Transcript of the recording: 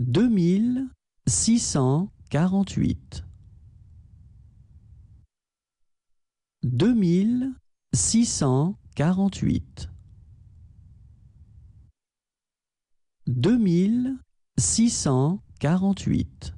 deux mille six cent quarante-huit. deux mille six cent quarante-huit. deux mille six cent quarante-huit.